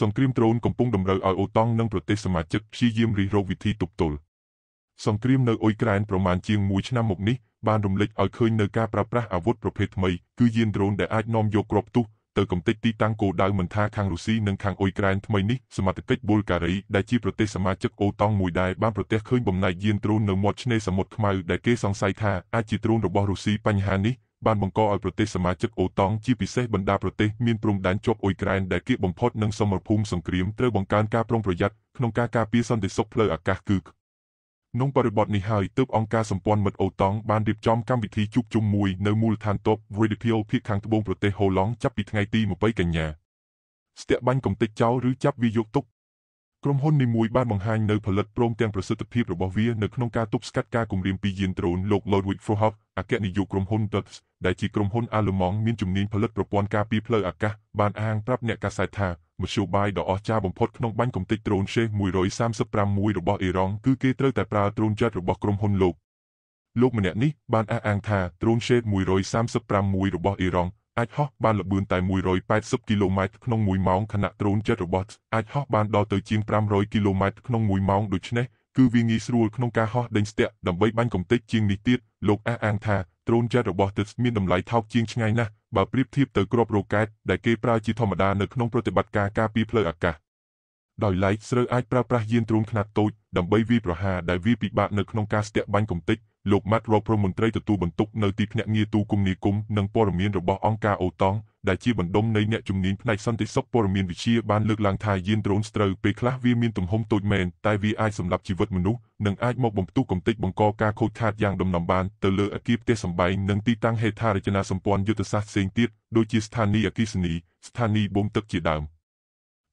សង្គ្រាមដ្រូនកំពុងតម្រូវឲ្យអូតង់និងប្រទេសសមាជិកព្យាយាមរិះរោបវិធីទប់ទល់សង្គ្រាមនៅអ៊ុយក្រែនប្រមាណជាង1ឆ្នាំមកនេះបានរំលេចឲ្យឃើញនៅការប្រើប្រាស់អាវុធប្រភេទថ្មីគឺយានដ្រូនដែលអាចនាំយកគ្រាប់ទុះទៅកំទេចទីតាំងគោលដៅមិនថាខាងរុស្ស៊ីនិងខាងអ៊ុយក្រែនថ្មីនេះសមត្ថកិច្ចប៊ុលការីដែលជាប្រទេសសមាជិកអូតង់មួយដែរបានប្រទះឃើញបំណែកយានដ្រូននៅមាត់ឆ្នេរសមុទ្រខ្មៅដែលគេសង្ស័យថាអាចជាដ្រូនរបស់រុស្ស៊ីបញ្ហានេះបានបង្កឲ្យប្រទេសសមាជិកអូតង់ជាពិសេសបណ្ដាប្រទេសមានព្រំដែនជាប់អ៊ុយក្រែនដែលគៀកបំផុតនឹងសមរភូមិសង្គ្រាមត្រូវបង្កើនការប្រុងប្រយ័ត្នក្នុងការការពារសន្តិសុខផ្លូវអាកាសគឺក្នុងបរិបទនេះហើយទើបអង្គការសម្ព័ន្ធមិត្តអូតង់បានរៀបចំកម្មវិធីជួបជុំមួយ នៅមូលដ្ឋានទ័ព Redipil ភាគខាងត្បូងប្រទេសហូឡង់ចាប់ពីថ្ងៃទី20កញ្ញាស្ទាក់បាញ់កំទេចចោលឬចាប់វាយកទុកក្រុមហ៊ុននីមួយបានបង្ហាញនៅផលិតព្រមទាំងប្រសិទ្ធភាពរបស់វានៅក្នុងការទប់ស្កាត់ការគំរាមពីយានដ្រូនលោក Ludwig Frohoff អគ្គនាយកក្រុមហ៊ុន Tuts ដែលជាក្រុមហ៊ុនអាល្លឺម៉ង់មានជំនាញផលិតប្រព័ន្ធការពារផ្លូវអាកាសបានអាងប្រាប់អ្នកកាសែតថាមធ្យោបាយដ៏អស្ចារ្យបំផុតក្នុងបាញ់កំទេចដ្រូន Chase 136របស់អ៊ីរ៉ង់គឺគេត្រូវតែប្រើដ្រូន Jet របស់ក្រុមហ៊ុនលោកលោកម្នាក់នេះបានអះអាងថាដ្រូន Shade 136របស់អ៊ីរ៉ង់អាចហោះបានល្បឿនតែ180គីឡូម៉ែត្រក្នុង1ម៉ោងខណៈដ្រូន jet របស់អាចហោះបានដល់ទៅជាង500គីឡូម៉ែត្រក្នុង1ម៉ោងដូច្នេះគឺវាងាយស្រួលក្នុងការហោះដេញស្ទាក់ដើម្បីបាញ់កំទេចជាងនេះទៀតលោកអះអាងថាដ្រូន jet របស់ Thales មានតម្លៃថោកជាងឆ្ងាយណាស់បើប្រៀបធៀបទៅគ្រាប់រ៉ុកែតដែលគេប្រើជាធម្មតានៅក្នុងប្រតិបត្តិការការពារផ្លូវអាកាសដោយឡែកស្រូវអាចប្រើប្រាស់យានដ្រូនខ្នាតតូចដើម្បីវាយប្រហារដែលវាពិបាកនៅក្នុងការស្ទាក់បាញ់កំទេចលោក Matt Rock ប្រមុនត្រីទទួលបន្ទុកនៅទីភ្នាក់ងារទូគមនាគមន៍និងព័ត៌មានរបស់អង្គការអូតង់ដែលជាបណ្ដុំនៃអ្នកជំនាញផ្នែកសន្តិសុខព័ត៌មានវិទ្យាបានលើកឡើងថាយានដ្រូនស្រូវពេលខ្លះវាមានទំហំតូចមែនតែវាអាចសម្លាប់ជីវិតមនុស្សនិងអាចមកបំផ្ទុះកំទេចបង្កការខូចខាតយ៉ាងដំណំបានទៅលើអគារផ្ទះសម្បែងនិងទីតាំងហេដ្ឋារចនាសម្ព័ន្ធយុទ្ធសាស្ត្រផ្សេងទៀតដូចជាស្ថានីយ៍អគ្គិសនីស្ថានីយ៍បូមទឹកជាដើម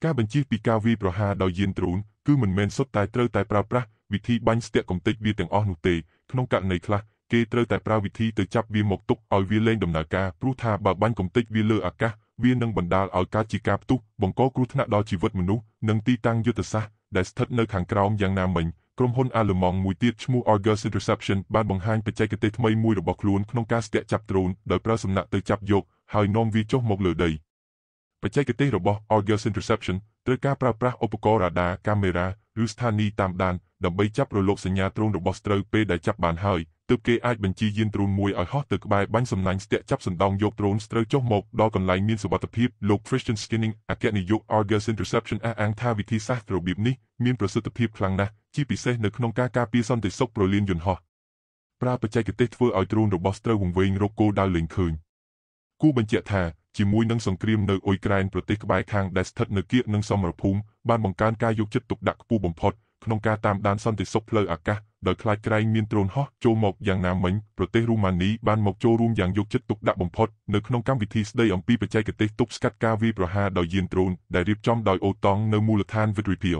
ការបញ្ជាពីការវាយប្រហារដោយយានដ្រូនគឺមិនមែនសុទ្ធតែត្រូវតែប្រើប្រាស់វិធីបាញ់ស្ទាក់កំទេចវាទាំងអស់នោះទេក្នុងករណីខ្លះគេត្រូវតែប្រើវិធីទៅចាប់វាមកទុកឲ្យវាលែងដំណើរការព្រោះថាបើបាញ់កំទេចវាលើអាកាសវានឹងបណ្ដាលឲ្យកើតជាការផ្ទុះបង្កគ្រោះថ្នាក់ដល់ជីវិតមនុស្សនិងទីតាំងយុទ្ធសាស្ត្រដែលស្ថិតនៅខាងក្រោមយ៉ាងណាមិញក្រុមហ៊ុនអាល្លឺម៉ង់មួយទៀតឈ្មោះ Argus Interception បានបង្ហាញបច្ចេកទេសថ្មីមួយរបស់ខ្លួនក្នុងការស្ទាក់ចាប់ដ្រូនដោយប្រើសំណាក់ទៅចាប់យកហើយនាំវាចុះមកលើដីបច្ចេកទេសរបស់ Argus Interception ត្រូវការប្រើប្រាស់ឧបករណ៍រ៉ាដាកាមេរ៉ាឬស្ថានីយតាមដានដើម្បីចាប់រលោកសញ្ញាទ្រូងរបស់ស្រូវពេលដែលចាប់បានហើយទើបគេអាចបញ្ជាយានទ្រូងមួយឲ្យហោះទៅក្បែរបាញ់សំណាញ់ស្ទាក់ចាប់សណ្ដោងយកទ្រូងស្រូវចុះមកដល់កន្លែងមានសុវត្ថិភាពលោក Christian Skinning អគ្គនាយក Argus Interception អះអាងថាវិធីសាស្ត្ររបៀបនេះមានប្រសិទ្ធភាពខ្លាំងណាស់ជាពិសេសនៅក្នុងការការពារសន្តិសុខប្រលានយន្តហោះប្រើបច្ចេកទេសធ្វើឲ្យទ្រូងរបស់ស្រូវវង្វេងរកគោលដៅលែងឃើញគូបញ្ជាក់ថាជាមួយនឹងសង្គ្រាមនៅអ៊ុយក្រែនប្រទេសក្បែរខាងដែលស្ថិតនៅគៀកនិងសមរភូមិបានបង្កើនការយកចិត្តទុកដាក់ខ្ពស់បំផុតក្នុងការតាមដានសន្តិសុខផ្លូវអាកាសដោយខ្លាចក្រែងមានដ្រូនហោះចូលមកយ៉ាងណាមិញប្រទេសរូម៉ានីបានមកចូលរួមយ៉ាងយកចិត្តទុកដាក់បំផុតនៅក្នុងកម្មវិធីស្ដីអំពីបច្ចេកទេសទប់ស្កាត់ការវាយប្រហារដោយយានដ្រូនដែលរៀបចំដោយអូតង់នៅមូលដ្ឋានវិទ្យាភាវ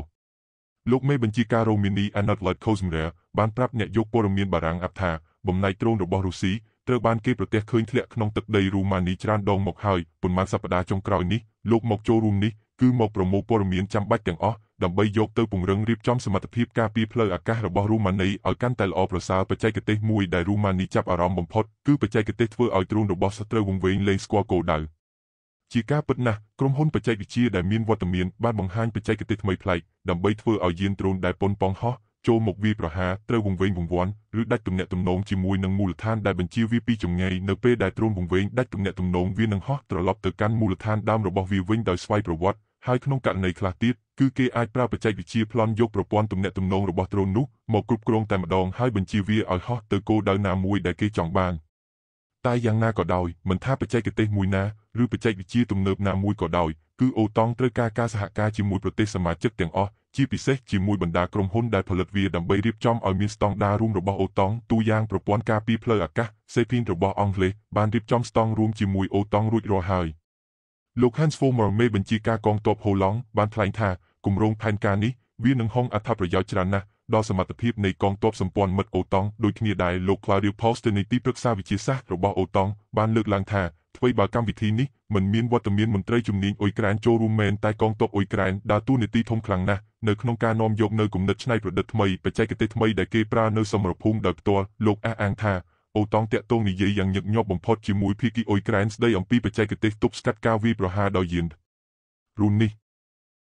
លោកមេបញ្ជាការរូម៉ានី Anat Lloyd Kozmira បានប្រាប់អ្នកយកព័ត៌មានបារាំងអាប់ថាបំណែកដ្រូនរបស់រុស្ស៊ីត្រូវបានគេប្រទះឃើញធ្លាក់ក្នុងទឹកដីរូម៉ានីច្រើនដងមកហើយប៉ុន្មានសប្តាហ៍ចុងក្រោយនេះលោកមកចូលរួមនេះគឺមកប្រមូលព័ត៌មានចាំបាច់ទាំងអស់ដើម្បីយកទៅពង្រឹងរៀបចំសមត្ថភាពការពារផ្លូវអាកាសរបស់រូម៉ានីឲ្យកាន់តែល្អប្រសើរបច្ចេកទេសមួយដែលរូម៉ានីចាប់អារម្មណ៍បំផុតគឺបច្ចេកទេសធ្វើឲ្យទ្រូងរបស់សត្រូវវង្វេងលែងស្គាល់គោលដៅជាការពិតណាស់ក្រុមហ៊ុនបច្ចេកវិទ្យាដែលមានវត្តមានបានបង្ហាញបច្ចេកទេសថ្មីប្លែកដើម្បីធ្វើឲ្យយានដ្រូនដែលប៉ុនប៉ងហោះចូលមកវាយប្រហារត្រូវវង្វេងវង្វាន់ឬដាច់ទំនាក់ទំនងជាមួយនឹងមូលដ្ឋានដែលបញ្ជាវាពីចម្ងាយនៅពេលដែលទ្រូងវង្វេងដាច់ទំនាក់ទំនងវានឹងហោះត្រឡប់ទៅកាន់មូលដ្ឋានដើមរបស់វាវិញដោយស្វ័យប្រវត្តិហើយក្នុងករណីខ្លះទៀតគឺគេអាចប្រើបច្ចេកវិទ្យាប្លន់យកប្រព័ន្ធទំនាក់ទំនងរបស់ដ្រូននោះមកគ្រប់គ្រងតែម្ដងហើយបញ្ជាវាឲ្យហោះទៅគោលដៅណាមួយដែលគេចង់បានតែយ៉ាងណាក៏ដោយមិនថាបច្ចេកទេសមួយណាឬបច្ចេកវិទ្យាទំនើបណាមួយក៏ដោយគឺអូតង់ត្រូវការការសហការជាមួយប្រទេសសមាជិកទាំងអស់ជាពិសេសជាមួយបណ្ដាក្រុមហ៊ុនដែលផលិតវាដើម្បីរៀបចំឲ្យមានស្តង់ដាររួមរបស់អូតង់ទូយ៉ាងប្រព័ន្ធការពារផ្លូវអាកាសសេពីនរបស់អង់គ្លេសបានរៀបចំស្តង់រួមជាមួយអូតង់រួចរាល់ហើយ។លោក Hans Vollmer បញ្ជាការកងទ័ពហូឡង់បានថ្លែងថាគម្រោងផែនការនេះវានឹងហុងអត្ថប្រយោជន៍ច្រើនណាស់ដល់សមត្ថភាពនៃកងទ័ពសម្ព័ន្ធមិត្តអូតង់ដូចគ្នាដែរលោក Claudio Post នៃទីប្រឹក្សាវិជាសាស្ត្ររបស់អូតង់បានលើកឡើងថាថ្មីបើកម្មវិធីនេះមិនមានវត្តមានមន្ត្រីជំនាញអ៊ុយក្រែនចូលរួមមែនតែកងទ័ពអ៊ុយក្រែនដើរតួនាទីធំខ្លាំងណាស់នៅក្នុងការនាំយកនៅគំនិតច្នៃប្រឌិតថ្មីបច្ចេកទេសថ្មីដែលគេប្រើនៅសមរភូមិដោយផ្ទាល់លោកអះអាងថាអូតង់តាក់ទងនិយាយយ៉ាងញឹកញាប់បំផុតជាមួយភីគីអ៊ុយក្រែនស្ដីអំពីបច្ចេកទេសទប់ស្កាត់ការវាយប្រហារដោយយានរូននេះ